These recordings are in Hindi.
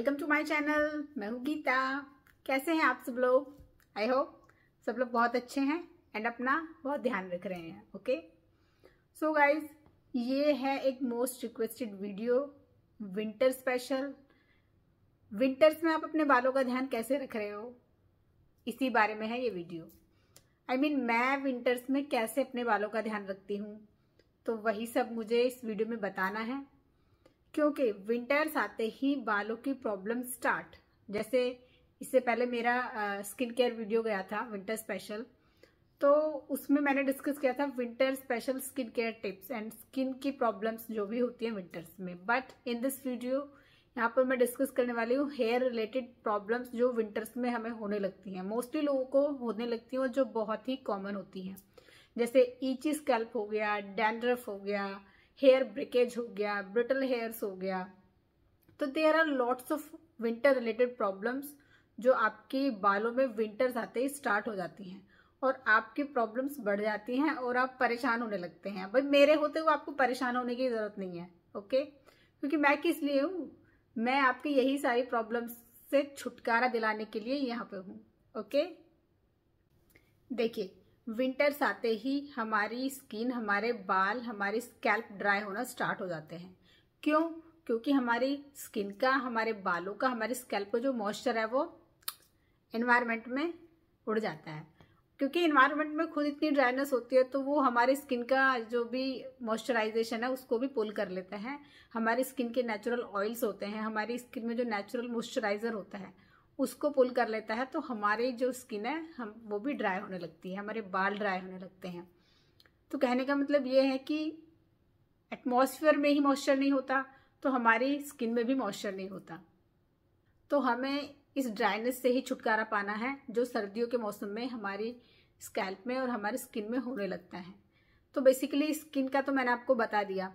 वेलकम टू माय चैनल मैं हूँ गीता कैसे हैं आप सब लोग आई होप सब लोग बहुत अच्छे हैं एंड अपना बहुत ध्यान रख रहे हैं ओके सो गाइज ये है एक most requested video winter special winters में आप अपने बालों का ध्यान कैसे रख रहे हो इसी बारे में है ये video I I mean mean, मैं विंटर्स में कैसे अपने बालों का ध्यान रखती हूँ तो वही सब मुझे इस वीडियो में बताना है क्योंकि विंटर्स आते ही बालों की प्रॉब्लम स्टार्ट जैसे इससे पहले मेरा स्किन केयर वीडियो गया था विंटर स्पेशल तो उसमें मैंने डिस्कस किया था winter special skin care tips and skin की प्रॉब्लम्स जो भी होती है विंटर्स में बट इन दिस वीडियो यहाँ पर मैं डिस्कस करने वाली हूँ हेयर रिलेटेड प्रॉब्लम्स जो विंटर्स में हमें होने लगती हैं मोस्टली लोगों को होने लगती हैं और जो बहुत ही कॉमन होती हैं जैसे ईची स्कैल्प हो गया डैंड्रफ हो गया हेयर ब्रिकेज हो गया ब्रिटल हेयर्स हो गया तो there are lots of winter related problems जो आपके बालों में विंटर्स आते ही स्टार्ट हो जाती हैं और आपकी प्रॉब्लम्स बढ़ जाती हैं और आप परेशान होने लगते हैं भाई मेरे होते हुए आपको परेशान होने की ज़रूरत नहीं है ओके क्योंकि मैं किस लिए हूँ मैं आपकी यही सारी प्रॉब्लम्स से छुटकारा दिलाने के लिए यहाँ पे हूँ ओके देखिए विंटर्स आते ही हमारी स्किन हमारे बाल हमारे स्कैल्प ड्राई होना स्टार्ट हो जाते हैं क्यों क्योंकि हमारी स्किन का हमारे बालों का हमारे स्कैल्प का जो मॉइस्चर है वो इन्वायरमेंट में उड़ जाता है क्योंकि इन्वायरमेंट में खुद इतनी ड्राइनेस होती है तो वो हमारे स्किन का जो भी मॉइस्चराइजेशन है उसको भी पुल कर लेते हैं हमारी स्किन के नेचुरल ऑयल्स होते हैं हमारी स्किन में जो नेचुरल मॉइस्चराइजर होता है उसको पुल कर लेता है तो हमारी जो स्किन है हम वो भी ड्राई होने लगती है हमारे बाल ड्राई होने लगते हैं तो कहने का मतलब ये है कि एटमॉस्फेयर में ही मॉइस्चर नहीं होता तो हमारी स्किन में भी मॉइस्चर नहीं होता तो हमें इस ड्राइनेस से ही छुटकारा पाना है जो सर्दियों के मौसम में हमारी स्कैल्प में और हमारे स्किन में होने लगता है तो बेसिकली स्किन का तो मैंने आपको बता दिया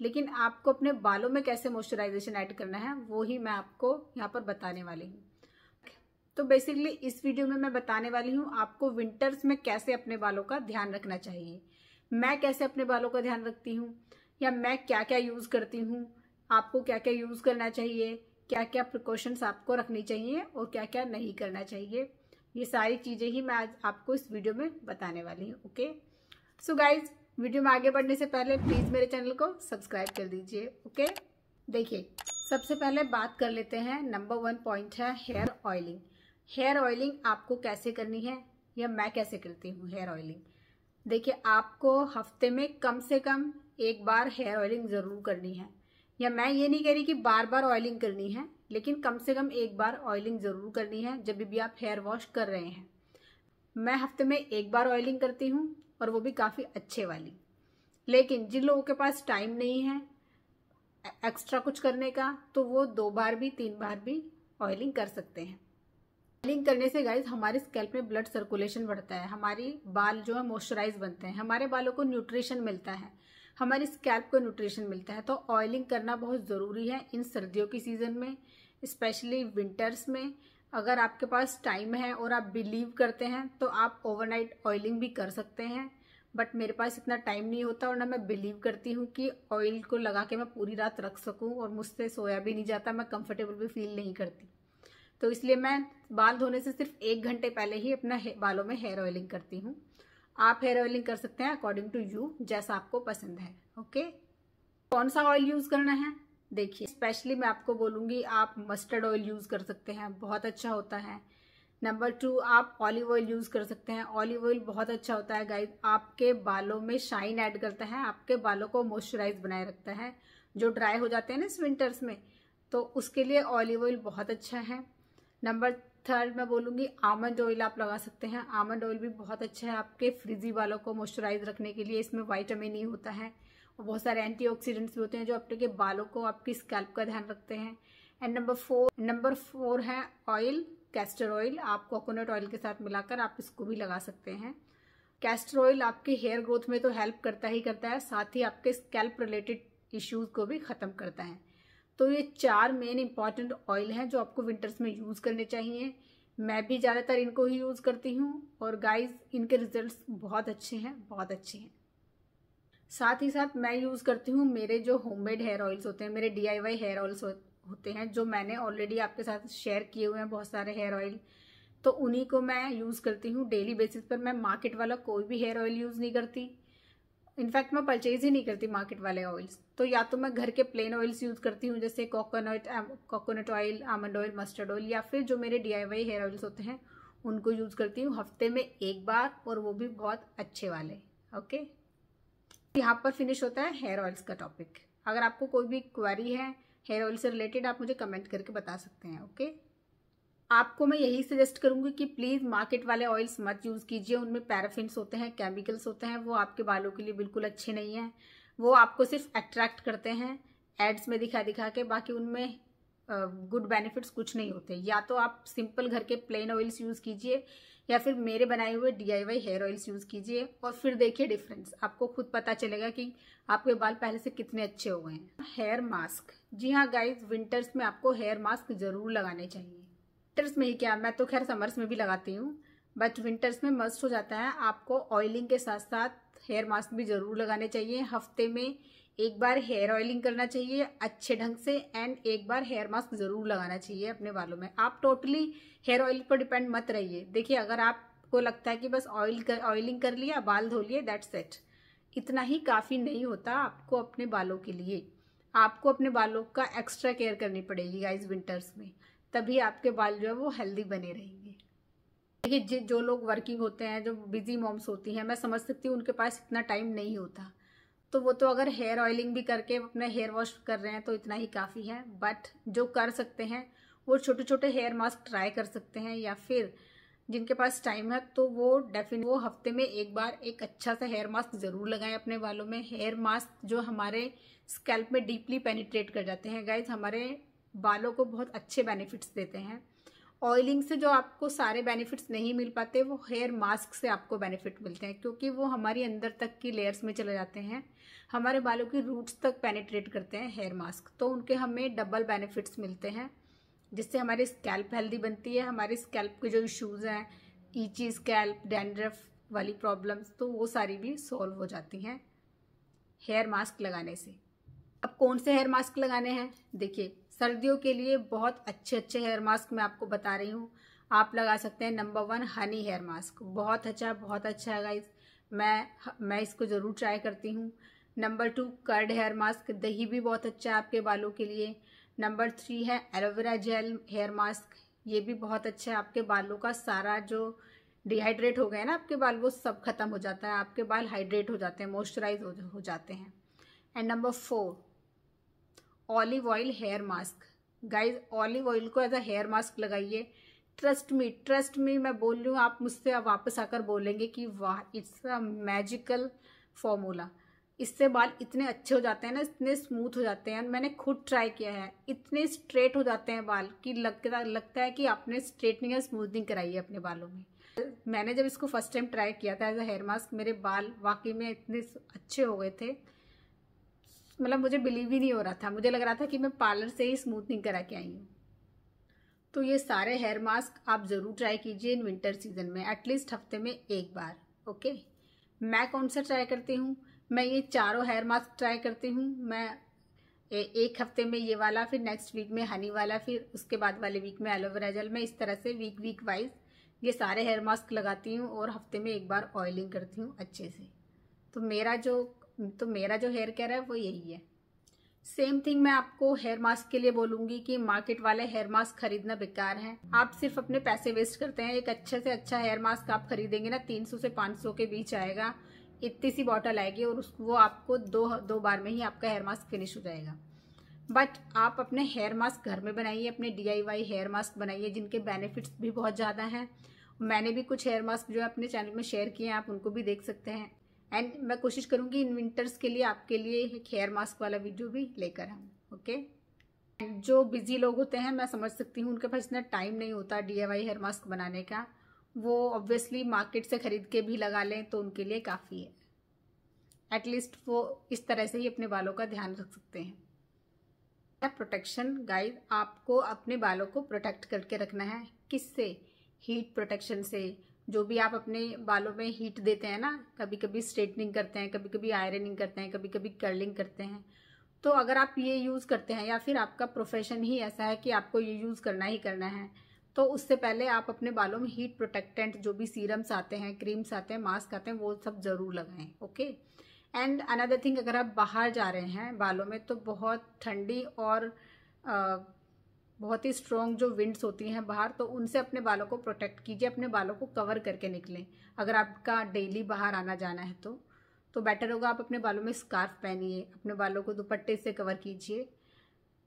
लेकिन आपको अपने बालों में कैसे मॉइस्चराइजेशन ऐड करना है वो ही मैं आपको यहाँ पर बताने वाली हूँ तो बेसिकली इस वीडियो में मैं बताने वाली हूँ आपको विंटर्स में कैसे अपने बालों का ध्यान रखना चाहिए मैं कैसे अपने बालों का ध्यान रखती हूँ या मैं क्या क्या यूज़ करती हूँ आपको क्या क्या यूज़ करना चाहिए क्या क्या प्रिकॉशंस आपको रखनी चाहिए और क्या क्या नहीं करना चाहिए ये सारी चीज़ें ही मैं आज आपको इस वीडियो में बताने वाली हूँ ओके सो गाइज वीडियो में आगे बढ़ने से पहले प्लीज़ मेरे चैनल को सब्सक्राइब कर दीजिए ओके देखिए सबसे पहले बात कर लेते हैं नंबर वन पॉइंट है हेयर ऑयलिंग हेयर ऑयलिंग आपको कैसे करनी है या मैं कैसे करती हूँ हेयर ऑयलिंग देखिए आपको हफ्ते में कम से कम एक बार हेयर ऑयलिंग ज़रूर करनी है या मैं ये नहीं कह रही कि बार बार ऑयलिंग करनी है लेकिन कम से कम एक बार ऑयलिंग ज़रूर करनी है जब भी आप हेयर वॉश कर रहे हैं मैं हफ्ते में एक बार ऑयलिंग करती हूँ और वो भी काफ़ी अच्छे वाली लेकिन जिन लोगों के पास टाइम नहीं है एक्स्ट्रा कुछ करने का तो वो दो बार भी तीन बार भी ऑयलिंग कर सकते हैं ऑयलिंग करने से गाइज हमारे स्कैल्प में ब्लड सर्कुलेशन बढ़ता है हमारी बाल जो है मॉइस्चराइज बनते हैं हमारे बालों को न्यूट्रिशन मिलता है हमारी स्कैल्प को न्यूट्रिशन मिलता है तो ऑयलिंग करना बहुत ज़रूरी है इन सर्दियों की सीज़न में स्पेशली विंटर्स में अगर आपके पास टाइम है और आप बिलीव करते हैं तो आप ओवरनाइट ऑयलिंग भी कर सकते हैं बट मेरे पास इतना टाइम नहीं होता और ना मैं बिलीव करती हूँ कि ऑयल को लगा के मैं पूरी रात रख सकूँ और मुझसे सोया भी नहीं जाता मैं कंफर्टेबल भी फील नहीं करती तो इसलिए मैं बाल धोने से सिर्फ एक घंटे पहले ही अपना बालों में हेयर ऑयलिंग करती हूँ आप हेयर ऑयलिंग कर सकते हैं अकॉर्डिंग टू यू जैसा आपको पसंद है ओके कौन सा ऑयल यूज़ करना है देखिए स्पेशली मैं आपको बोलूँगी आप मस्टर्ड ऑयल यूज़ कर सकते हैं बहुत अच्छा होता है नंबर टू आप ऑलिव ऑयल यूज़ कर सकते हैं ऑलिव ऑयल बहुत अच्छा होता है गाइस आपके बालों में शाइन ऐड करता है आपके बालों को मॉइस्चराइज बनाए रखता है जो ड्राई हो जाते हैं ना इस विंटर्स में तो उसके लिए ऑलिव ऑयल बहुत अच्छा है नंबर थर्ड मैं बोलूँगी आमंड ऑयल आप लगा सकते हैं आमंड ऑयल भी बहुत अच्छा है आपके फ्रिजी बालों को मॉइस्चराइज रखने के लिए इसमें वाइटामिन ई e होता है और बहुत सारे एंटीऑक्सीडेंट्स भी होते हैं जो आपके बालों को आपकी स्कैल्प का ध्यान रखते हैं and number four number four है ऑयल कैस्टर ऑयल आप कोकोनट ऑयल के साथ मिलाकर आप इसको भी लगा सकते हैं कैस्टर ऑयल आपके हेयर ग्रोथ में तो हेल्प करता ही करता है साथ ही आपके स्कैल्प रिलेटेड इश्यूज को भी खत्म करता है तो ये चार मेन इंपॉर्टेंट ऑयल हैं जो आपको विंटर्स में यूज़ करने चाहिए मैं भी ज़्यादातर इनको ही यूज़ करती हूँ और गाइस इनके रिजल्ट्स बहुत अच्छे हैं बहुत अच्छे हैं साथ ही साथ मैं यूज़ करती हूँ मेरे जो होममेड हेयर ऑयल्स होते हैं मेरे डीआईवाई हेयर ऑयल्स होते हैं जो मैंने ऑलरेडी आपके साथ शेयर किए हुए हैं बहुत सारे हेयर ऑयल तो उन्हीं को मैं यूज़ करती हूँ डेली बेसिस पर मैं मार्केट वाला कोई भी हेयर ऑयल यूज़ नहीं करती इनफैक्ट मैं परचेज ही नहीं करती मार्केट वाले ऑयल्स तो या तो मैं घर के प्लेन ऑयल्स यूज़ करती हूँ जैसे coconut coconut oil almond oil mustard oil या फिर जो मेरे डी हेयर ऑयल्स होते हैं उनको यूज़ करती हूँ हफ्ते में एक बार और वो भी बहुत अच्छे वाले ओके यहाँ पर फिनिश होता है हेयर ऑयल्स का टॉपिक अगर आपको कोई भी क्वारी है हेयर ऑयल से रिलेटेड आप मुझे कमेंट करके बता सकते हैं ओके आपको मैं यही सजेस्ट करूंगी कि प्लीज़ मार्केट वाले ऑयल्स मत यूज़ कीजिए उनमें पैराफिन्स होते हैं केमिकल्स होते हैं वो आपके बालों के लिए बिल्कुल अच्छे नहीं हैं वो आपको सिर्फ अट्रैक्ट करते हैं एड्स में दिखा दिखा के बाकी उनमें गुड बेनिफिट्स कुछ नहीं होते या तो आप सिंपल घर के प्लेन ऑयल्स यूज़ कीजिए या फिर मेरे बनाए हुए डीआईवाई हेयर ऑयल्स यूज़ कीजिए और फिर देखिए डिफरेंस आपको खुद पता चलेगा कि आपके बाल पहले से कितने अच्छे हो गए हैं हेयर मास्क जी हाँ गाइज विंटर्स में आपको हेयर मास्क ज़रूर लगाने चाहिए विंटर्स में ही क्या मैं तो खैर समर्स में भी लगाती हूँ बट विंटर्स में मस्ट हो जाता है आपको ऑयलिंग के साथ साथ हेयर मास्क भी ज़रूर लगाने चाहिए हफ्ते में एक बार हेयर ऑयलिंग करना चाहिए अच्छे ढंग से एंड एक बार हेयर मास्क ज़रूर लगाना चाहिए अपने बालों में आप टोटली हेयर ऑयल पर डिपेंड मत रहिए देखिए अगर आपको लगता है कि बस ऑयल कर ऑयलिंग कर लिया बाल धो लिए दैट्स इट इतना ही काफ़ी नहीं होता आपको अपने बालों के लिए आपको अपने बालों का एक्स्ट्रा केयर करनी पड़ेगी गाइज विंटर्स में तभी आपके बाल जो है वो हेल्दी बने रहेंगे देखिए जो लोग वर्किंग होते हैं जो बिजी मॉम्स होती हैं मैं समझ सकती हूँ उनके पास इतना टाइम नहीं होता तो वो तो अगर हेयर ऑयलिंग भी करके अपने हेयर वॉश कर रहे हैं तो इतना ही काफ़ी है बट जो कर सकते हैं वो छोटे छोटे हेयर मास्क ट्राई कर सकते हैं या फिर जिनके पास टाइम है तो वो डेफिनेट वो हफ्ते में एक बार एक अच्छा सा हेयर मास्क ज़रूर लगाएं अपने बालों में हेयर मास्क जो हमारे स्कैल्प में डीपली पेनिट्रेट कर जाते हैं गाइज हमारे बालों को बहुत अच्छे बेनिफिट्स देते हैं ऑयलिंग से जो आपको सारे बेनिफिट्स नहीं मिल पाते वो हेयर मास्क से आपको बेनिफिट मिलते हैं क्योंकि वो हमारी अंदर तक की लेयर्स में चले जाते हैं हमारे बालों की रूट्स तक पेनिट्रेट करते हैं हेयर मास्क तो उनके हमें डबल बेनिफिट्स मिलते हैं जिससे हमारी स्कैल्प हेल्दी बनती है हमारे स्कैल्प के जो इश्यूज़ हैं ईची स्कैल्प डेंड्रफ वाली प्रॉब्लम्स तो वो सारी भी सॉल्व हो जाती हैं हेयर मास्क लगाने से अब कौन से हेयर मास्क लगाने हैं देखिए सर्दियों के लिए बहुत अच्छे अच्छे हेयर मास्क मैं आपको बता रही हूँ आप लगा सकते हैं number one honey hair mask बहुत अच्छा बहुत अच्छा है गाइज मैं मैं इसको ज़रूर ट्राई करती हूँ number two curd hair mask दही भी बहुत अच्छा है आपके बालों के लिए नंबर थ्री है एलोवेरा जेल हेयर मास्क ये भी बहुत अच्छा है आपके बालों का सारा जो डिहाइड्रेट हो गया ना आपके बाल वो सब खत्म हो जाता है आपके बाल हाइड्रेट हो जाते हैं मॉइस्चराइज हो जाते हैं and number four olive oil hair mask guys olive oil को एज अ हेयर मास्क लगाइए ट्रस्ट मी ट्रस्ट मी मैं बोल रही हूँ आप मुझसे वापस आकर बोलेंगे कि वाह इट्स अ मैजिकल फॉर्मूला इससे बाल इतने अच्छे हो जाते हैं ना इतने स्मूथ हो जाते हैं मैंने खुद ट्राई किया है इतने स्ट्रेट हो जाते हैं बाल कि लगता लगता है कि आपने स्ट्रेटनिंग या स्मूथनिंग कराई है अपने बालों में मैंने जब इसको फर्स्ट टाइम ट्राई किया था एज अ हेयर मास्क मेरे बाल वाकई में इतने अच्छे हो गए थे मतलब मुझे बिलीव ही नहीं हो रहा था मुझे लग रहा था कि मैं पार्लर से ही स्मूथनिंग करा के आई हूँ तो ये सारे हेयर मास्क आप ज़रूर ट्राई कीजिए इन विंटर सीजन में एटलीस्ट हफ्ते में एक बार ओके मैं कौन सा ट्राई करती हूँ मैं ये चारों हेयर मास्क ट्राई करती हूँ मैं एक हफ्ते में ये वाला फिर नेक्स्ट वीक में हनी वाला फिर उसके बाद वाले वीक में एलोवेरा जल मैं इस तरह से वीक वीक वाइज ये सारे हेयर मास्क लगाती हूँ और हफ्ते में एक बार ऑयलिंग करती हूँ अच्छे से तो मेरा जो तो मेरा जो हेयर केयर है वो यही है सेम थिंग मैं आपको हेयर मास्क के लिए बोलूंगी कि मार्केट वाले हेयर मास्क खरीदना बेकार है आप सिर्फ अपने पैसे वेस्ट करते हैं एक अच्छे से अच्छा हेयर मास्क आप खरीदेंगे ना 300 से 500 के बीच आएगा इतनी सी बॉटल आएगी और उसको वो आपको दो दो बार में ही आपका हेयर मास्क फिनिश हो जाएगा बट आप अपने हेयर मास्क घर में बनाइए अपने डीआईवाई हेयर मास्क बनाइए जिनके बेनिफिट्स भी बहुत ज़्यादा हैं मैंने भी कुछ हेयर मास्क जो है अपने चैनल में शेयर किए हैं आप उनको भी देख सकते हैं एंड मैं कोशिश करूँगी इन विंटर्स के लिए आपके लिए एक हेयर मास्क वाला वीडियो भी लेकर आऊँ ओके एंड जो बिजी लोग होते हैं मैं समझ सकती हूँ उनके पास इतना टाइम नहीं होता डी हेयर मास्क बनाने का वो ऑब्वियसली मार्केट से खरीद के भी लगा लें तो उनके लिए काफ़ी है एटलीस्ट वो इस तरह से ही अपने बालों का ध्यान रख सकते हैं प्रोटेक्शन गाइड आपको अपने बालों को प्रोटेक्ट करके रखना है किससे हीट प्रोटेक्शन से जो भी आप अपने बालों में हीट देते हैं ना कभी कभी स्ट्रेटनिंग करते हैं कभी कभी आयरनिंग करते हैं कभी कभी कर्लिंग करते हैं तो अगर आप ये यूज़ करते हैं या फिर आपका प्रोफेशन ही ऐसा है कि आपको ये यूज़ करना ही करना है तो उससे पहले आप अपने बालों में हीट प्रोटेक्टेंट जो भी सीरम्स आते हैं क्रीम्स आते हैं मास्क आते हैं वो सब ज़रूर लगाएं ओके एंड अनदर थिंग अगर आप बाहर जा रहे हैं बालों में तो बहुत ठंडी और आ, बहुत ही स्ट्रॉन्ग जो विंड्स होती हैं बाहर तो उनसे अपने बालों को प्रोटेक्ट कीजिए अपने बालों को कवर करके निकलें अगर आपका डेली बाहर आना जाना है तो तो बेटर होगा आप अपने बालों में स्कार्फ पहनिए अपने बालों को दुपट्टे से कवर कीजिए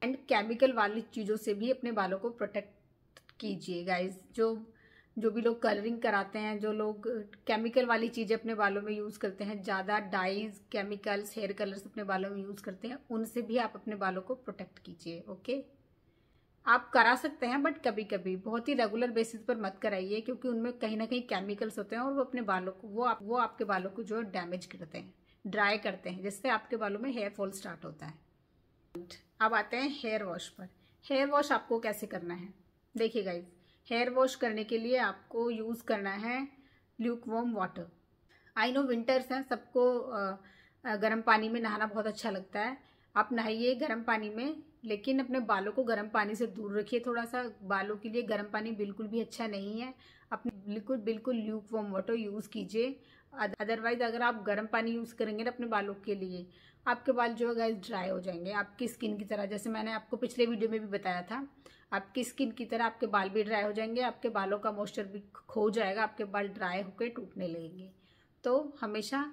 एंड केमिकल वाली चीज़ों से भी अपने बालों को प्रोटेक्ट कीजिए गाइज जो जो भी लोग कलरिंग कराते हैं जो लोग केमिकल वाली चीज़ें अपने बालों में यूज़ करते हैं ज़्यादा डाइज केमिकल्स हेयर कलर्स अपने बालों में यूज़ करते हैं उनसे भी आप अपने बालों को प्रोटेक्ट कीजिए ओके आप करा सकते हैं बट कभी कभी बहुत ही रेगुलर बेसिस पर मत कराइए क्योंकि उनमें कहीं ना कहीं केमिकल्स होते हैं और वो अपने बालों को वो आप वो आपके बालों को जो डैमेज करते हैं ड्राई करते हैं जिससे आपके बालों में हेयर फॉल स्टार्ट होता है अब आते हैं हेयर वॉश पर हेयर वॉश आपको कैसे करना है देखिए गाइज हेयर वॉश करने के लिए आपको यूज़ करना है warm water I know winters हैं सबको गर्म पानी में नहाना बहुत अच्छा लगता है आप नहाइए गर्म पानी में लेकिन अपने बालों को गर्म पानी से दूर रखिए थोड़ा सा बालों के लिए गर्म पानी बिल्कुल भी अच्छा नहीं है अपने बिल्कुल बिल्कुल ल्यूक वॉम वाटर यूज़ कीजिए अदरवाइज अगर आप गर्म पानी यूज़ करेंगे ना अपने बालों के लिए आपके बाल जो है गैस ड्राई हो जाएंगे आपकी स्किन की तरह जैसे मैंने आपको पिछले वीडियो में भी बताया था आपकी स्किन की तरह आपके बाल भी ड्राई हो जाएंगे आपके बालों का मॉइस्चर भी खो जाएगा आपके बाल ड्राई होकर टूटने लगेंगे तो हमेशा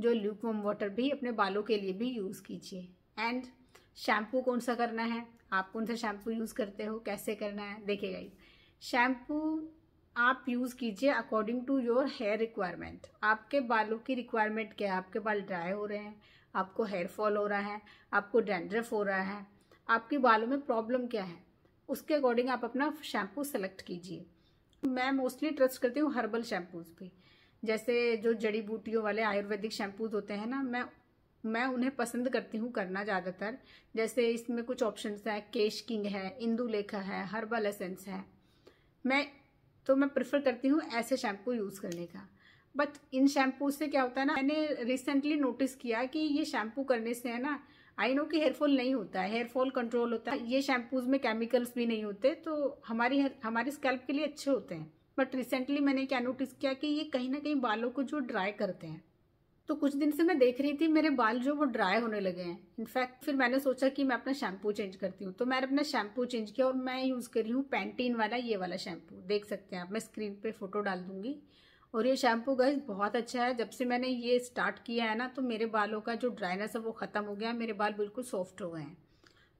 जो ल्यूक वॉम वाटर भी अपने बालों के लिए भी यूज़ कीजिए एंड शैम्पू कौन सा करना है आप कौन सा शैम्पू यूज़ करते हो कैसे करना है देखिए गाइज शैम्पू आप यूज़ कीजिए according to your hair requirement आपके बालों की रिक्वायरमेंट क्या है आपके बाल ड्राई हो रहे हैं आपको हेयर फॉल हो रहा है आपको डैंड्रफ हो रहा है आपके बालों में प्रॉब्लम क्या है उसके अकॉर्डिंग आप अपना शैम्पू सेलेक्ट कीजिए मैं मोस्टली ट्रस्ट करती हूँ हर्बल शैम्पूज पे जैसे जो जड़ी बूटियों वाले आयुर्वेदिक शैम्पूज होते हैं ना मैं मैं उन्हें पसंद करती हूँ करना ज़्यादातर जैसे इसमें कुछ ऑप्शंस है केश किंग है इंदुलेखा है हर्बल एसेंस है मैं तो मैं प्रेफर करती हूँ ऐसे शैम्पू यूज़ करने का बट इन शैम्पू से क्या होता है ना मैंने रिसेंटली नोटिस किया कि ये शैम्पू करने से है ना आई नो कि हेयरफॉल नहीं होता है हेयरफॉल कंट्रोल होता है ये शैम्पूज में केमिकल्स भी नहीं होते तो हमारी हमारे स्कैल्प के लिए अच्छे होते हैं बट रिसेंटली मैंने क्या नोटिस किया कि ये कहीं ना कहीं बालों को जो ड्राई करते हैं तो कुछ दिन से मैं देख रही थी मेरे बाल जो वो ड्राई होने लगे हैं इनफैक्ट फिर मैंने सोचा कि मैं अपना शैम्पू चेंज करती हूँ तो मैंने अपना शैम्पू चेंज किया और मैं यूज़ कर रही हूँ पैंटीन वाला ये वाला शैम्पू देख सकते हैं आप मैं स्क्रीन पे फोटो डाल दूंगी और ये शैम्पू गाइस बहुत अच्छा है जब से मैंने ये स्टार्ट किया है ना तो मेरे बालों का जो ड्राइनेस है वो ख़त्म हो गया मेरे बाल बिल्कुल सॉफ्ट हो गए हैं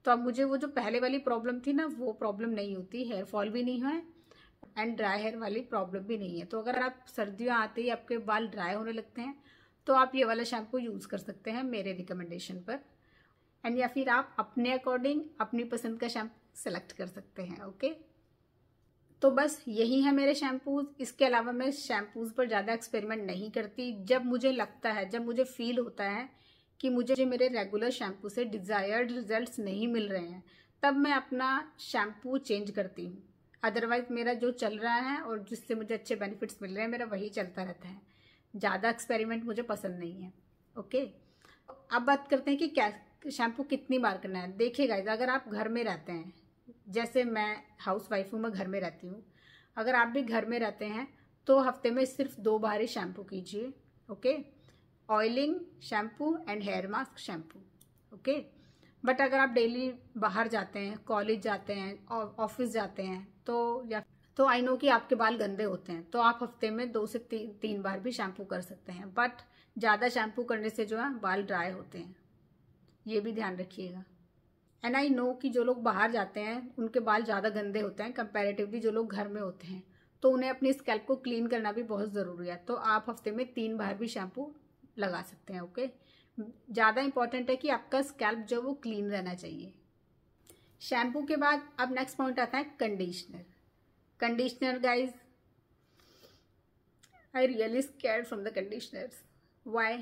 तो अब मुझे वो जो पहले वाली प्रॉब्लम थी ना वो प्रॉब्लम नहीं होती हेयर फॉल भी नहीं है एंड ड्राई हेयर वाली प्रॉब्लम भी नहीं है तो अगर आप सर्दियाँ आते ही आपके बाल ड्राई होने लगते हैं तो आप ये वाला शैम्पू यूज़ कर सकते हैं मेरे रिकमेंडेशन पर एंड या फिर आप अपने अकॉर्डिंग अपनी पसंद का शैम्पू सेलेक्ट कर सकते हैं ओके तो बस यही है मेरे शैम्पूज इसके अलावा मैं शैम्पूज पर ज़्यादा एक्सपेरिमेंट नहीं करती जब मुझे लगता है जब मुझे फील होता है कि मुझे जो मेरे रेगुलर शैम्पू से डिज़ायर्ड रिजल्ट्स नहीं मिल रहे हैं तब मैं अपना शैम्पू चेंज करती हूँ अदरवाइज मेरा जो चल रहा है और जिससे मुझे अच्छे बेनिफिट्स मिल रहे हैं मेरा वही चलता रहता है ज़्यादा एक्सपेरिमेंट मुझे पसंद नहीं है ओके अब बात करते हैं कि क्या शैम्पू कितनी बार करना है देखिए गाइज अगर आप घर में रहते हैं जैसे मैं हाउस वाइफ हूँ मैं घर में रहती हूँ अगर आप भी घर में रहते हैं तो हफ्ते में सिर्फ दो बार ही शैम्पू कीजिए okay oiling shampoo and hair mask shampoo okay but अगर आप डेली बाहर जाते हैं कॉलेज जाते हैं ऑफिस जाते हैं तो या तो आई नो कि आपके बाल गंदे होते हैं तो आप हफ्ते में दो से ती, तीन बार भी शैम्पू कर सकते हैं बट ज़्यादा शैम्पू करने से जो है बाल ड्राई होते हैं ये भी ध्यान रखिएगा एंड आई नो कि जो लोग बाहर जाते हैं उनके बाल ज़्यादा गंदे होते हैं कंपेरेटिवली जो लोग घर में होते हैं तो उन्हें अपनी स्कैल्प को क्लीन करना भी बहुत ज़रूरी है तो आप हफ्ते में तीन बार भी शैम्पू लगा सकते हैं ओके ज़्यादा इंपॉर्टेंट है कि आपका स्कैल्प जो वो क्लीन रहना चाहिए शैम्पू के बाद अब नेक्स्ट पॉइंट आता है conditioner conditioner guys I really scare from the conditioners why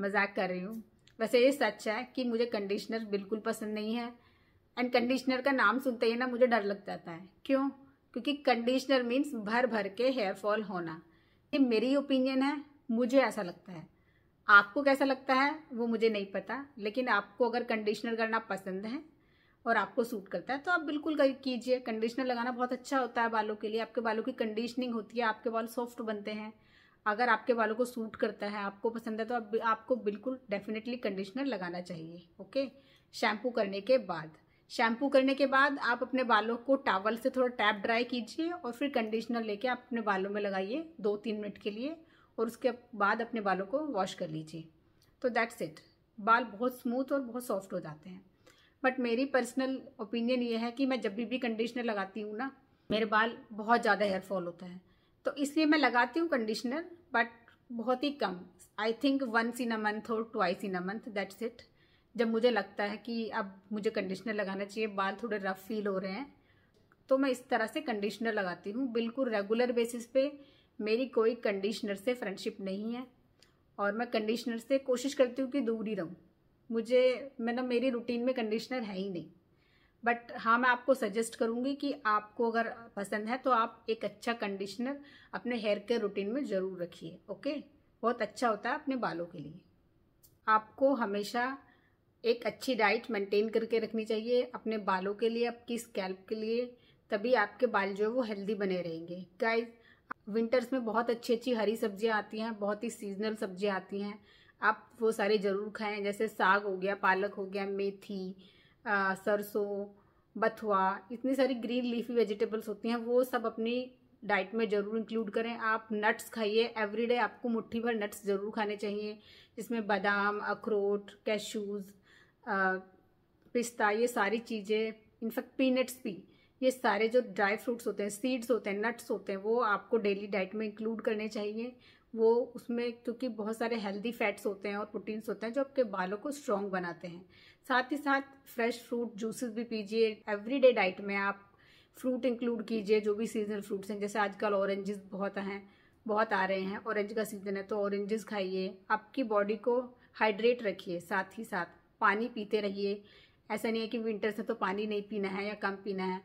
मजाक कर रही हूँ वैसे ये सच है कि मुझे कंडीशनर बिल्कुल पसंद नहीं है एंड कंडीशनर का नाम सुनते ही ना मुझे डर लग जाता है क्यों क्योंकि कंडीशनर मीन्स भर भर के हेयर फॉल होना ये मेरी ओपिनियन है मुझे ऐसा लगता है आपको कैसा लगता है वो मुझे नहीं पता लेकिन आपको अगर कंडीशनर करना पसंद है और आपको सूट करता है तो आप बिल्कुल कीजिए कंडीशनर लगाना बहुत अच्छा होता है बालों के लिए आपके बालों की कंडीशनिंग होती है आपके बाल सॉफ्ट बनते हैं अगर आपके बालों को सूट करता है आपको पसंद है तो आप, आपको बिल्कुल डेफिनेटली कंडीशनर लगाना चाहिए ओके शैम्पू करने के बाद शैम्पू करने के बाद आप अपने बालों को टावल से थोड़ा टैप ड्राई कीजिए और फिर कंडीशनर लेके आप अपने बालों में लगाइए दो तीन मिनट के लिए और उसके बाद अपने बालों को वॉश कर लीजिए तो दैट्स इट बाल बहुत स्मूथ और बहुत सॉफ्ट हो जाते हैं बट मेरी पर्सनल ओपिनियन ये है कि मैं जब भी भी कंडीशनर लगाती हूँ ना मेरे बाल बहुत ज़्यादा हेयर फॉल होता है तो इसलिए मैं लगाती हूँ कंडीशनर बट बहुत ही कम I think once in a month और twice in a month that's it जब मुझे लगता है कि अब मुझे कंडीशनर लगाना चाहिए बाल थोड़े रफ फील हो रहे हैं तो मैं इस तरह से कंडीशनर लगाती हूँ बिल्कुल रेगुलर बेसिस पे मेरी कोई कंडीशनर से फ्रेंडशिप नहीं है और मैं कंडीशनर से कोशिश करती हूँ कि दूर ही रहूँ मुझे मतलब मेरी रूटीन में कंडीशनर है ही नहीं बट हाँ मैं आपको सजेस्ट करूँगी कि आपको अगर पसंद है तो आप एक अच्छा कंडीशनर अपने हेयर केयर रूटीन में ज़रूर रखिए ओके बहुत अच्छा होता है अपने बालों के लिए आपको हमेशा एक अच्छी डाइट मेंटेन करके रखनी चाहिए अपने बालों के लिए आपकी स्कैल्प के लिए तभी आपके बाल जो है वो हेल्दी बने रहेंगे गाइस विंटर्स में बहुत अच्छी अच्छी हरी सब्जियां आती हैं बहुत ही सीजनल सब्जियां आती हैं आप वो सारे ज़रूर खाएं जैसे साग हो गया पालक हो गया मेथी सरसों बथुआ इतनी सारी ग्रीन लीफी वेजिटेबल्स होती हैं वो सब अपनी डाइट में ज़रूर इंक्लूड करें आप नट्स खाइए एवरीडे आपको मुट्ठी भर नट्स ज़रूर खाने चाहिए जिसमें बादाम अखरोट कैशूज़ पिस्ता ये सारी चीज़ें इनफैक्ट पीनट्स भी ये सारे जो ड्राई फ्रूट्स होते हैं सीड्स होते हैं नट्स होते हैं वो आपको डेली डाइट में इंक्लूड करने चाहिए वो उसमें क्योंकि बहुत सारे हेल्दी फैट्स होते हैं और प्रोटीन्स होते हैं जो आपके बालों को स्ट्रॉन्ग बनाते हैं साथ ही साथ फ्रेश फ्रूट जूसेस भी पीजिए एवरीडे डाइट में आप फ्रूट इंक्लूड कीजिए जो भी सीजनल फ्रूट्स हैं जैसे आजकल ऑरेंजेस बहुत हैं बहुत आ रहे हैं ऑरेंज का सीज़न है तो ऑरेंजेस खाइए आपकी बॉडी को हाइड्रेट रखिए साथ ही साथ पानी पीते रहिए ऐसा नहीं है कि विंटर से तो पानी नहीं पीना है या कम पीना है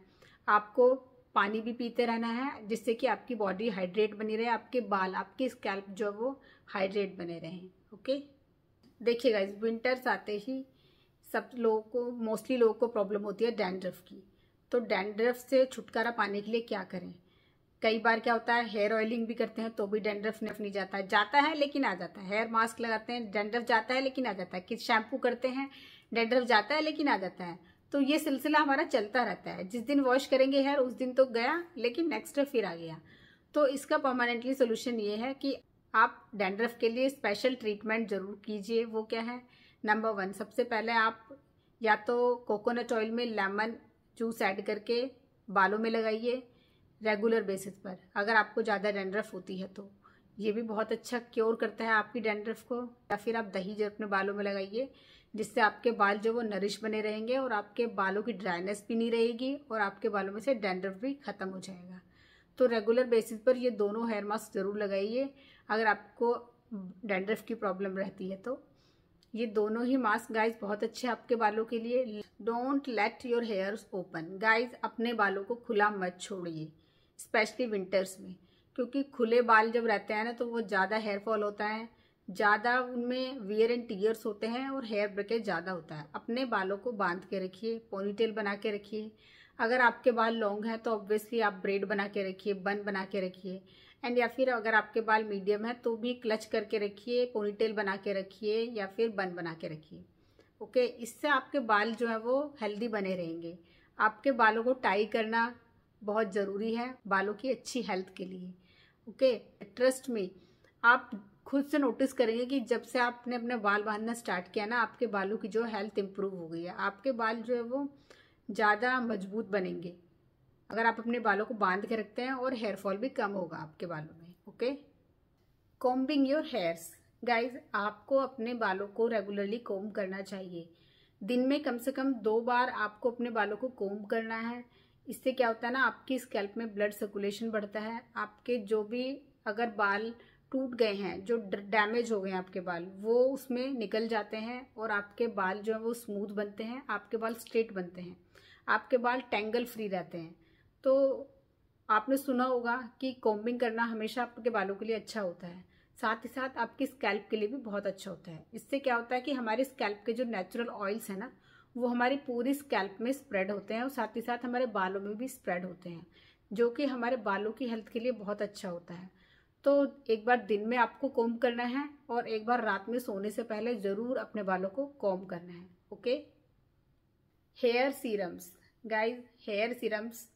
आपको पानी भी पीते रहना है जिससे कि आपकी बॉडी हाइड्रेट बनी रहे आपके बाल आपके स्कैल्प जो है वो हाइड्रेट बने रहें ओके देखिएगा इस विंटर्स आते ही सब लोगों को मोस्टली लोगों को प्रॉब्लम होती है डैंड्रफ की तो डैंड्रफ से छुटकारा पाने के लिए क्या करें कई बार क्या होता है हेयर ऑयलिंग भी करते हैं तो भी डैंड्रफ नफ नहीं जाता जाता है लेकिन आ जाता है हेयर मास्क लगाते हैं डेंड्रफ जाता है लेकिन आ जाता है किस शैम्पू करते हैं डेंड्रफ जाता है लेकिन आ जाता है तो ये सिलसिला हमारा चलता रहता है जिस दिन वॉश करेंगे हेयर उस दिन तो गया लेकिन नेक्स्ट डे फिर आ गया तो इसका परमानेंटली सोल्यूशन ये है कि आप डेंड्रफ के लिए स्पेशल ट्रीटमेंट ज़रूर कीजिए वो क्या है नंबर वन सबसे पहले आप या तो कोकोनट ऑयल में लेमन जूस ऐड करके बालों में लगाइए रेगुलर बेसिस पर अगर आपको ज़्यादा डेंड्रफ होती है तो ये भी बहुत अच्छा क्योर करता है आपकी डेंड्रफ को या फिर आप दही अपने बालों में लगाइए जिससे आपके बाल जो वो नरिश बने रहेंगे और आपके बालों की ड्राइनेस भी नहीं रहेगी और आपके बालों में से डेंड्रफ भी ख़त्म हो जाएगा तो रेगुलर बेसिस पर ये दोनों हेयर मास्क ज़रूर लगाइए अगर आपको डेंड्रफ की प्रॉब्लम रहती है तो ये दोनों ही मास्क गाइज बहुत अच्छे आपके बालों के लिए don't let your hairs open guys अपने बालों को खुला मत छोड़िए स्पेशली विंटर्स में क्योंकि खुले बाल जब रहते हैं ना तो वो ज़्यादा हेयर फॉल होता है ज़्यादा उनमें वियर एंड टीयर्स होते हैं और हेयर ब्रेकेज ज़्यादा होता है अपने बालों को बांध के रखिए पोनीटेल बना के रखिए अगर आपके बाल लॉन्ग हैं तो ऑब्वियसली आप ब्रेड बना के रखिए बन बना के रखिए एंड या फिर अगर आपके बाल मीडियम है तो भी क्लच करके रखिए पोनीटेल बना के रखिए या फिर बन बना के रखिए ओके इससे आपके बाल जो है वो हेल्दी बने रहेंगे आपके बालों को टाई करना बहुत ज़रूरी है बालों की अच्छी हेल्थ के लिए ओके ट्रस्ट में आप खुद से नोटिस करेंगे कि जब से आपने अपने बाल बांधना स्टार्ट किया ना आपके बालों की जो हेल्थ इम्प्रूव हो गई है आपके बाल जो है वो ज़्यादा मजबूत बनेंगे अगर आप अपने बालों को बांध के रखते हैं और हेयर फॉल भी कम होगा आपके बालों में okay combing your hairs guys आपको अपने बालों को रेगुलरली कोम करना चाहिए दिन में कम से कम दो बार आपको अपने बालों को कोम करना है इससे क्या होता है ना आपकी स्कैल्प में ब्लड सर्कुलेशन बढ़ता है आपके जो भी अगर बाल टूट गए हैं जो डैमेज हो गए हैं आपके बाल वो उसमें निकल जाते हैं और आपके बाल जो है वो स्मूथ बनते हैं आपके बाल स्ट्रेट बनते हैं आपके बाल टेंगल फ्री रहते हैं तो आपने सुना होगा कि कॉम्बिंग करना हमेशा आपके बालों के लिए अच्छा होता है साथ ही साथ आपकी स्कैल्प के लिए भी बहुत अच्छा होता है इससे क्या होता है कि हमारे स्कैल्प के जो नेचुरल ऑयल्स हैं ना वो हमारी पूरी स्कैल्प में स्प्रेड होते हैं और साथ ही साथ हमारे बालों में भी स्प्रेड होते हैं जो कि हमारे बालों की हेल्थ के लिए बहुत अच्छा होता है तो एक बार दिन में आपको कॉम करना है और एक बार रात में सोने से पहले ज़रूर अपने बालों को कॉम करना है okay hair serums guys hair serums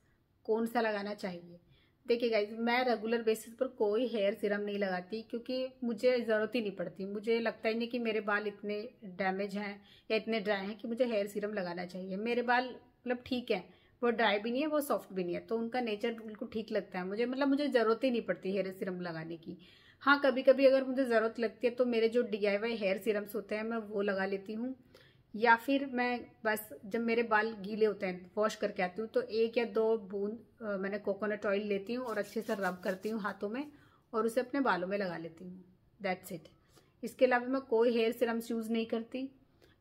कौन सा लगाना चाहिए देखिए गाइज मैं रेगुलर बेसिस पर कोई हेयर सीरम नहीं लगाती क्योंकि मुझे ज़रूरत ही नहीं पड़ती मुझे लगता ही नहीं कि मेरे बाल इतने डैमेज हैं या इतने ड्राई हैं कि मुझे हेयर सीरम लगाना चाहिए मेरे बाल मतलब ठीक है वो ड्राई भी नहीं है वो सॉफ्ट भी नहीं है तो उनका नेचर बिल्कुल ठीक लगता है मुझे मतलब मुझे ज़रूरत ही नहीं पड़ती हेयर सीरम लगाने की हाँ कभी कभी अगर मुझे ज़रूरत लगती है तो मेरे जो डी हेयर सीरम्स होते हैं मैं वो लगा लेती हूँ या फिर मैं बस जब मेरे बाल गीले होते हैं वॉश करके आती हूँ तो एक या दो बूंद मैंने कोकोनट ऑयल लेती हूँ और अच्छे से रब करती हूँ हाथों में और उसे अपने बालों में लगा लेती हूँ दैट्स इट इसके अलावा मैं कोई हेयर सीरम्स यूज़ नहीं करती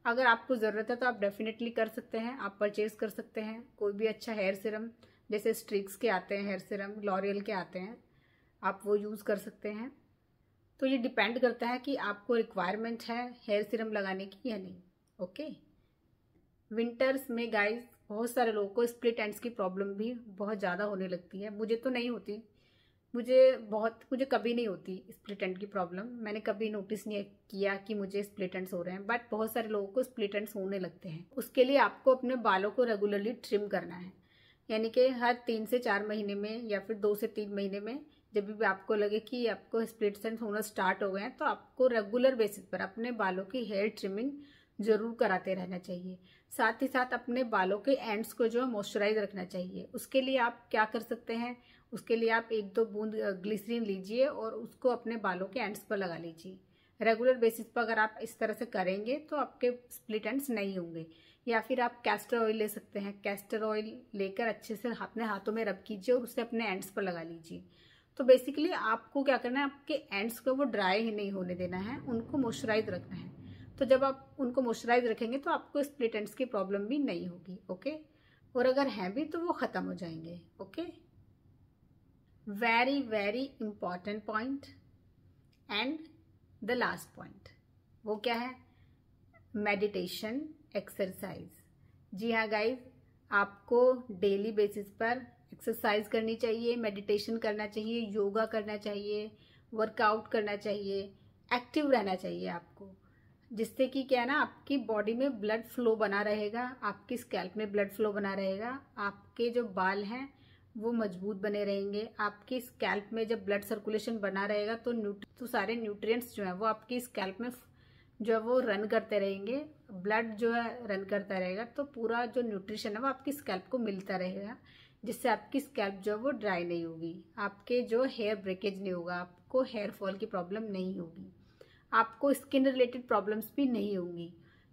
अगर आपको ज़रूरत है तो आप डेफिनेटली कर सकते हैं आप परचेज़ कर सकते हैं कोई भी अच्छा हेयर सिरम जैसे स्ट्रिक्स के आते हैं हेयर सिरम लॉरियल के आते हैं आप वो यूज़ कर सकते हैं तो ये डिपेंड करता है कि आपको रिक्वायरमेंट है हेयर सीरम लगाने की या नहीं ओके विंटर्स में गाइस बहुत सारे लोगों को स्प्लिट एंड्स की प्रॉब्लम भी बहुत ज़्यादा होने लगती है मुझे तो नहीं होती मुझे बहुत मुझे कभी नहीं होती स्प्लिटेंट की प्रॉब्लम मैंने कभी नोटिस नहीं किया कि मुझे स्प्लिटेंट्स हो रहे हैं बट बहुत सारे लोगों को स्प्लिटेंट्स होने लगते हैं उसके लिए आपको अपने बालों को रेगुलरली ट्रिम करना है यानी कि हर तीन से चार महीने में या फिर दो से तीन महीने में जब भी आपको लगे कि आपको स्प्लिटेंट्स होना स्टार्ट हो गए हैं तो आपको रेगुलर बेसिस पर अपने बालों की हेयर ट्रिमिंग जरूर कराते रहना चाहिए साथ ही साथ अपने बालों के एंड्स को जो है मॉइस्चराइज रखना चाहिए उसके लिए आप क्या कर सकते हैं उसके लिए आप एक दो बूंद ग्लिसरीन लीजिए और उसको अपने बालों के एंड्स पर लगा लीजिए रेगुलर बेसिस पर अगर आप इस तरह से करेंगे तो आपके स्प्लिट एंड्स नहीं होंगे या फिर आप कैस्टर ऑयल ले सकते हैं कैस्टर ऑयल लेकर अच्छे से अपने हाथों में रब कीजिए और उसे अपने एंड्स पर लगा लीजिए तो बेसिकली आपको क्या करना है आपके एंड्स को वो ड्राई ही नहीं होने देना है उनको मॉइस्चराइज रखना है तो जब आप उनको मॉइस्चराइज रखेंगे तो आपको स्प्लिट एंड्स की प्रॉब्लम भी नहीं होगी ओके और अगर हैं भी तो वो ख़त्म हो जाएंगे okay very very important point and the last point वो क्या है मेडिटेशन एक्सरसाइज जी हाँ गाइज आपको डेली बेसिस पर एक्सरसाइज करनी चाहिए मेडिटेशन करना चाहिए योगा करना चाहिए वर्कआउट करना चाहिए एक्टिव रहना चाहिए आपको जिससे कि क्या है ना आपकी बॉडी में ब्लड फ्लो बना रहेगा आपकी स्कैल्प में ब्लड फ्लो बना रहेगा आपके जो बाल हैं वो मजबूत बने रहेंगे आपके स्कैल्प में जब ब्लड सर्कुलेशन बना रहेगा तो तो सारे न्यूट्रिएंट्स जो है वो आपके स्कैल्प में जो है वो रन करते रहेंगे ब्लड जो है रन करता रहेगा तो पूरा जो न्यूट्रिशन है वो आपकी स्कैल्प को मिलता रहेगा जिससे आपकी स्कैल्प जो है वो ड्राई नहीं होगी आपके जो हेयर ब्रेकेज नहीं होगा आपको हेयर फॉल की प्रॉब्लम नहीं होगी आपको स्किन रिलेटेड प्रॉब्लम्स भी नहीं होंगी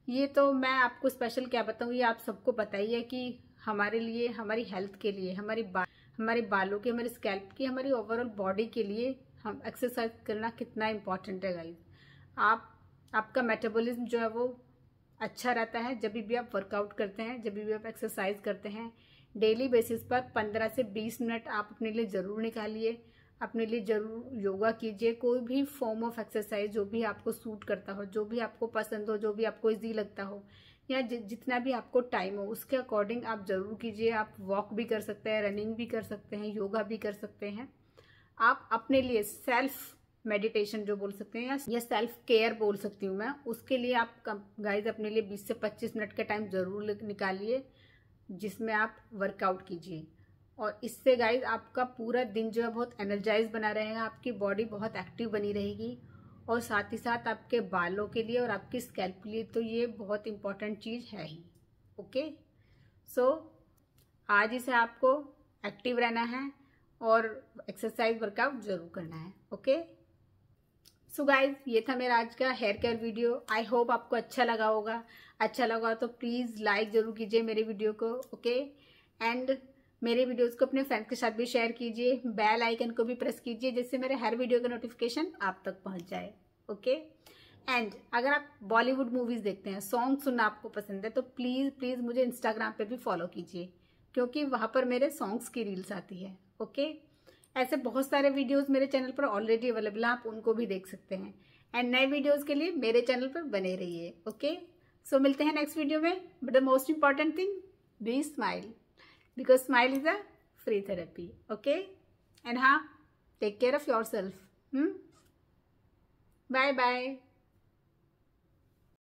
ये तो मैं आपको स्पेशल क्या बताऊँ ये आप सबको पता ही है कि हमारे लिए हमारी हेल्थ के लिए हमारी बा, हमारे बालों के हमारे स्कैल्प की हमारी ओवरऑल बॉडी के लिए हम एक्सरसाइज करना कितना इम्पॉर्टेंट है गाइज आप आपका मेटाबॉलिज्म जो है वो अच्छा रहता है जब भी आप वर्कआउट करते हैं जब भी आप एक्सरसाइज करते हैं डेली बेसिस पर पंद्रह से बीस मिनट आप अपने लिए ज़रूर निकालिए अपने लिए जरूर योगा कीजिए कोई भी फॉर्म ऑफ एक्सरसाइज जो भी आपको सूट करता हो जो भी आपको पसंद हो जो भी आपको ईजी लगता हो या जि, जितना भी आपको टाइम हो उसके अकॉर्डिंग आप ज़रूर कीजिए आप वॉक भी कर सकते हैं रनिंग भी कर सकते हैं योगा भी कर सकते हैं आप अपने लिए सेल्फ मेडिटेशन जो बोल सकते हैं या या सेल्फ केयर बोल सकती हूँ मैं उसके लिए आप गाइज अपने लिए 20 से 25 मिनट का टाइम ज़रूर निकालिए जिसमें आप वर्कआउट कीजिए और इससे गाइज आपका पूरा दिन जो है बहुत एनर्जाइज बना रहेगा आपकी बॉडी बहुत एक्टिव बनी रहेगी और साथ ही साथ आपके बालों के लिए और आपकी स्कैल्प के लिए तो ये बहुत इम्पॉर्टेंट चीज़ है ही ओके सो so, आज इसे आपको एक्टिव रहना है और एक्सरसाइज वर्कआउट ज़रूर करना है ओके सो गाइज ये था मेरा आज का hair care video I hope आपको अच्छा लगा होगा अच्छा लगा तो प्लीज़ लाइक ज़रूर कीजिए मेरे वीडियो को ओके okay? एंड मेरे वीडियोस को अपने फ्रेंड्स के साथ भी शेयर कीजिए बेल आइकन को भी प्रेस कीजिए जिससे मेरे हर वीडियो का नोटिफिकेशन आप तक पहुंच जाए ओके एंड अगर आप बॉलीवुड मूवीज़ देखते हैं सॉन्ग सुनना आपको पसंद है तो प्लीज़ प्लीज़ मुझे इंस्टाग्राम पे भी फॉलो कीजिए क्योंकि वहाँ पर मेरे सॉन्ग्स की रील्स आती है ओके ऐसे बहुत सारे वीडियोस मेरे चैनल पर ऑलरेडी अवेलेबल हैं आप उनको भी देख सकते हैं एंड नए वीडियोस के लिए मेरे चैनल पर बने रहिए ओके सो मिलते हैं नेक्स्ट वीडियो में but the most important thing be smile because smile is a free therapy okay and हाँ take care of your self Bye bye.